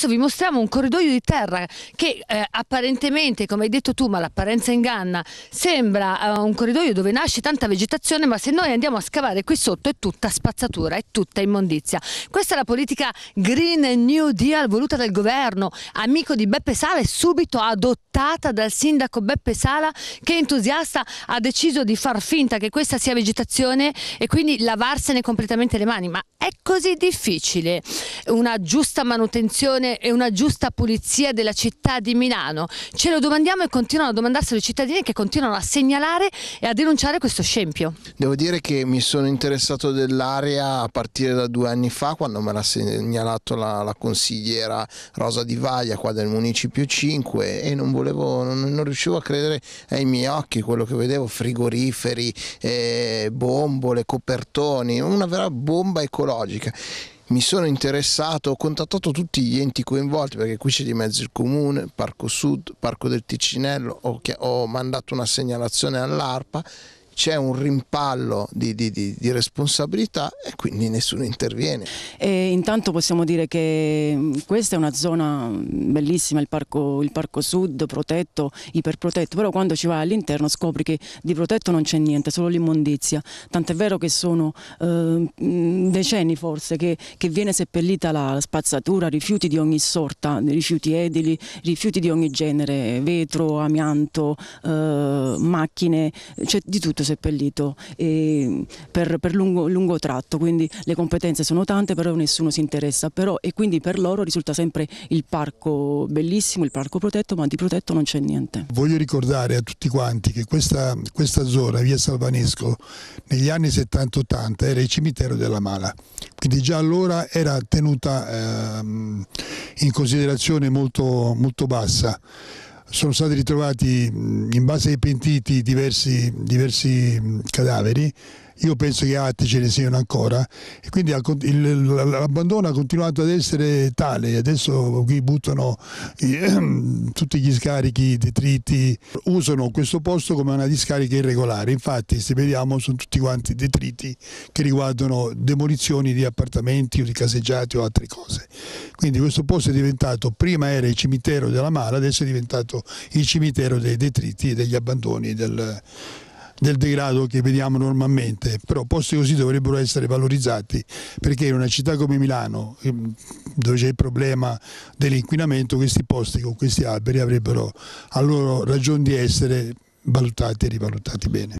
Adesso vi mostriamo un corridoio di terra che eh, apparentemente, come hai detto tu, ma l'apparenza inganna, sembra eh, un corridoio dove nasce tanta vegetazione, ma se noi andiamo a scavare qui sotto è tutta spazzatura, è tutta immondizia. Questa è la politica Green New Deal voluta dal governo, amico di Beppe Sala e subito adottata dal sindaco Beppe Sala che entusiasta ha deciso di far finta che questa sia vegetazione e quindi lavarsene completamente le mani. Ma è così difficile? una giusta manutenzione e una giusta pulizia della città di Milano? Ce lo domandiamo e continuano a domandarselo i cittadini che continuano a segnalare e a denunciare questo scempio. Devo dire che mi sono interessato dell'area a partire da due anni fa quando me l'ha segnalato la, la, consigliera Rosa Di Vaglia qua del Municipio 5 e non, volevo, non, non riuscivo a credere ai miei occhi quello che vedevo, frigoriferi, eh, bombole, copertoni, una vera bomba ecologica mi sono interessato, ho contattato tutti gli enti coinvolti perché qui c'è di mezzo il comune, Parco Sud, Parco del Ticinello, ho, ho mandato una segnalazione all'ARPA c'è un rimpallo di, di, di, di, responsabilità e quindi nessuno interviene. E intanto possiamo dire che mm, questa è una zona mm, bellissima, il parco, il parco sud, protetto, iperprotetto, però quando ci vai all'interno scopri che di protetto non c'è niente, solo l'immondizia, tant'è vero che sono eh, decenni forse che, che, viene seppellita la spazzatura, rifiuti di ogni sorta, rifiuti edili, rifiuti di ogni genere, vetro, amianto, eh, macchine, c'è cioè di tutto seppellito per, per lungo, lungo, tratto, quindi le competenze sono tante però nessuno si interessa però, e quindi per loro risulta sempre il parco bellissimo, il parco protetto ma di protetto non c'è niente. Voglio ricordare a tutti quanti che questa, questa zona, via Salvanesco, negli anni 70-80 era il cimitero della Mala, quindi già allora era tenuta ehm, in considerazione molto, molto bassa sono stati ritrovati in base ai pentiti diversi, diversi cadaveri io penso che altri ce ne siano ancora e quindi l'abbandono ha continuato ad essere tale, adesso qui buttano tutti gli scarichi, detriti, usano questo posto come una discarica irregolare, infatti se vediamo sono tutti quanti detriti che riguardano demolizioni di appartamenti o di caseggiati o altre cose, quindi questo posto è diventato, prima era il cimitero della Mala, adesso è diventato il cimitero dei detriti e degli abbandoni del, del degrado che vediamo normalmente, però posti così dovrebbero essere valorizzati perché in una città come Milano ehm, dove c'è il problema dell'inquinamento questi posti con questi alberi avrebbero a loro ragione di essere valutati e rivalutati bene.